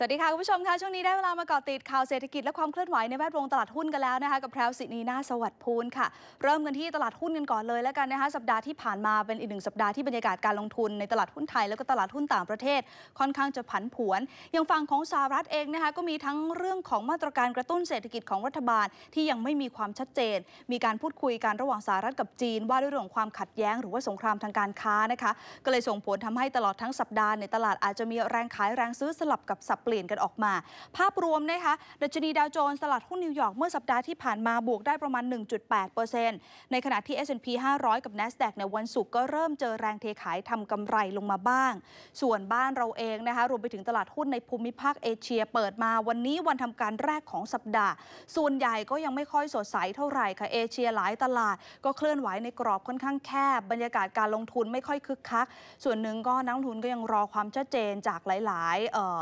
สวัสดีค่ะคุณผู้ชมค่ะช่วงนี้ได้เวลามาเกาะติดข่าวเศรษฐกิจและความเคลื่อนไหวในแวดวงตลาดหุ้นกันแล้วนะคะกับแพรวสินีนาสวัสดิ์พูนค่ะเริ่มกันที่ตลาดหุ้นกันก่อนเลยแล้วกันนะคะสัปดาห์ที่ผ่านมาเป็นอีกหนึ่งสัปดาห์ที่บรรยากาศการลงทุนในตลาดหุ้นไทยแล้วก็ตลาดหุ้นต่างประเทศ ค่อนข้างจะผันผวนอย่างฝั่งของสหรัฐเองนะคะก็มีทั้งเรื่องของมาตรการกระตุ้นเศรษฐกิจของรัฐบาลที่ยังไม่มีความชัดเจน มีการพูดคุยกันระหว่างสหรัฐกับจีน ว่าด้วยเรื่องของความขัดแย้ง หรือว่าสงครามทางการค้านะคะก็เลยส่งผลทำให้ตลอดทั้งสัปดาห์ในตลาดอาจจะมีแรงขายแรงซื้อสลับกับสับปลี่ยนกันออกมา ภาพรวมนะคะดัชนีดาวโจนส์ตลาดหุ้นนิวยอร์กเมื่อสัปดาห์ที่ผ่านมาบวกได้ประมาณ 1.8%ในขณะที่ S&P 500 กับ NASDAQ ในวันศุกร์ก็เริ่มเจอแรงเทขายทำกำไรลงมาบ้าง ส่วนบ้านเราเองนะคะรวมไปถึงตลาดหุ้นในภูมิภาคเอเชียเปิดมาวันนี้วันทำการแรกของสัปดาห์ ส่วนใหญ่ก็ยังไม่ค่อยสดใสเท่าไหร่ค่ะเอเชียหลายตลาด ก็เคลื่อนไหวในกรอบค่อนข้างแคบบรรยากาศการลงทุนไม่ค่อยคึกคักส่วนหนึ่งก็นักลงทุนก็ยังรอความชัดเจนจากหลาย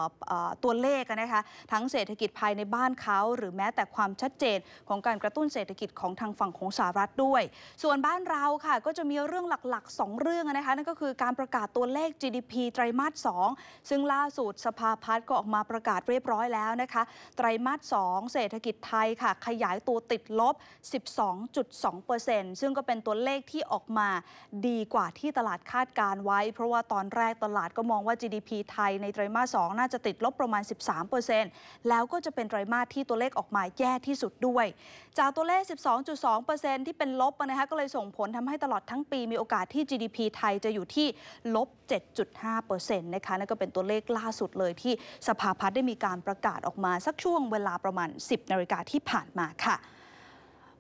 ๆตัวเลขนะคะทั้งเศรษฐกิจภายในบ้านเขา หรือแม้แต่ความชัดเจนของการกระตุ้นเศรษฐกิจของทางฝั่งของสหรัฐด้วย ส่วนบ้านเราค่ะก็จะมีเรื่องหลัก ๆ 2 เรื่องนะคะนั่นก็คือการประกาศตัวเลข GDP ไตรมาส2ซึ่งล่าสุดสภาพัฒน์ก็ออกมาประกาศเรียบร้อยแล้วนะคะ ไตรมาส2เศรษฐกิจไทยค่ะ ขยายตัวติดลบ 12.2%ซึ่งก็เป็นตัวเลขที่ออกมาดีกว่าที่ตลาดคาดการไว้ เพราะว่าตอนแรกตลาดก็มองว่า GDP ไทยในไตรมาส2น่าจะติดลบประประมาณ 13%แล้วก็จะเป็นไตรมาสที่ตัวเลขออกมาแย่ที่สุดด้วย จากตัวเลข 12.2%ที่เป็นลบนะคะก็เลยส่งผลทำให้ตลอดทั้งปีมีโอกาสที่ GDP ไทยจะอยู่ที่ลบ 7.5%นะคะ นั่นก็เป็นตัวเลขล่าสุดเลยที่สภาพัฒน์ได้มีการประกาศออกมา สักช่วงเวลาประมาณ 10 นาฬิกาที่ผ่านมาค่ะ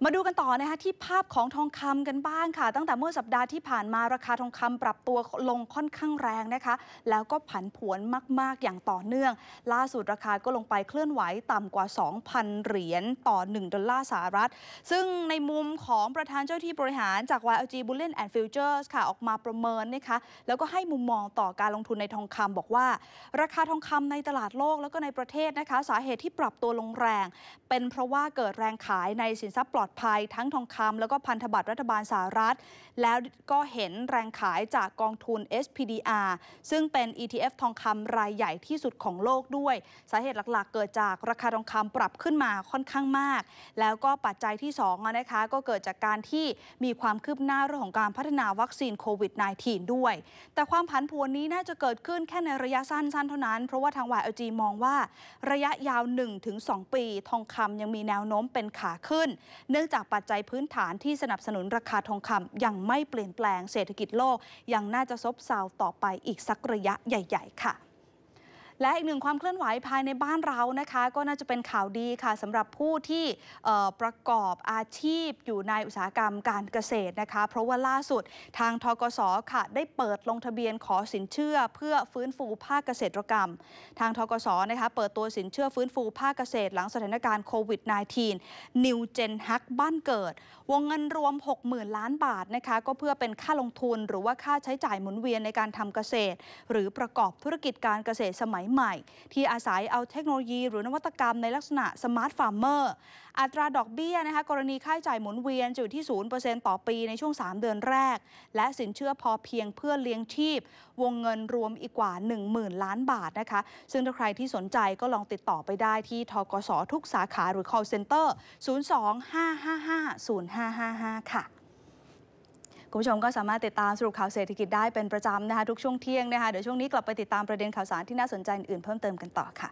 มาดูกันต่อนะคะที่ภาพของทองคำกันบ้างค่ะ ตั้งแต่เมื่อสัปดาห์ที่ผ่านมาราคาทองคำปรับตัวลงค่อนข้างแรงนะคะแล้วก็ผันผวนมาก ๆ อย่างต่อเนื่อง ล่าสุดราคาก็ลงไปเคลื่อนไหวต่ำกว่า 2,000 เหรียญต่อ 1 ดอลลาร์สหรัฐซึ่งในมุมของประธานเจ้าที่บริหารจาก YLG Bullion and Futures ค่ะออกมาประเมินนะคะแล้วก็ให้มุมมองต่อการลงทุนในทองคำบอกว่าราคาทองคำในตลาดโลกแล้วก็ในประเทศนะคะสาเหตุที่ปรับตัวลงแรง เป็นเพราะว่าเกิดแรงขายในสินทรัพย์ปลอดอดภัยทั้งทองคำแล้วก็พันธบัตรรัฐบาลสหรัฐ แล้วก็เห็นแรงขายจากกองทุน SPDR ซึ่งเป็น ETF ทองคำรายใหญ่ที่สุดของโลกด้วยสาเหตุหลักๆ เกิดจากราคาทองคำปรับขึ้นมาค่อนข้างมาก แล้วก็ปัจจัยที่2นะคะก็เกิดจากการที่มีความคืบหน้าเรื่องของการพัฒนาวัคซีนโควิด -19 ด้วย แต่ความผันผวนนี้น่าจะเกิดขึ้นแค่ในระยะสั้นๆเท่านั้นเพราะว่าทาง YLG มองว่าระยะยาว 1-2 ปี ทองคำยังมีแนวโน้มเป็นขาขึ้นนื่องจากปัจจัยพื้นฐานที่สนับสนุนราคาทองคำยังไม่เปลี่ยนแปลงเศรษฐกิจโลก ยังน่าจะซบเซาต่อไปอีกสักระยะใหญ่ ๆ ค่ะและอีกหนึ่งความเคลื่อนไหวภายในบ้านเรานะคะก็น่าจะเป็นข่าวดีค่ะสำหรับผู้ที่ประกอบอาชีพอยู่ในอุตสาหกรรมการเกษตรนะคะเพราะว่าล่าสุด ทางทกศค่ะได้เปิดลงทะเบียนขอสินเชื่อเพื่อฟื้นฟูภาคเกษตรกรรม ทางทกศนะคะเปิดตัวสินเชื่อฟื้นฟูภาคเกษตร หลังสถานการณ์โควิด -19 New Gen Hack บ้านเกิด วงเงินรวม 60,000 ล้านบาทนะคะก็เพื่อเป็นค่าลงทุนหรือว่าค่าใช้จ่ายหมุนเวียนในการทำเกษตร หรือประกอบธุรกิจการเกษตรสมัยใหม่ ที่อาศัยเอาเทคโนโลยีหรือนวัตกรรมในลักษณะสมาร์ทฟาร์มเมอร์อัตราดอกเบี้ยนะคะ กรณีค่าใช้จ่ายหมุนเวียนอยู่ที่ 0%ต่อปีในช่วง 3 เดือนแรก และสินเชื่อพอเพียงเพื่อเลี้ยงชีพ วงเงินรวมอีกกว่า 10,000 ล้านบาทนะคะ ซึ่งถ้าใครที่สนใจก็ลองติดต่อไปได้ที่ทกสทุกสาขาหรือ call center 025550555 ค่ะคุณผู้ชมก็สามารถติดตามสรุปข่าวเศรษฐกิจได้เป็นประจำนะคะทุกช่วงเที่ยงนะคะเดี๋ยวช่วงนี้กลับไปติดตามประเด็นข่าวสารที่น่าสนใจอื่นเพิ่มเติมกันต่อค่ะ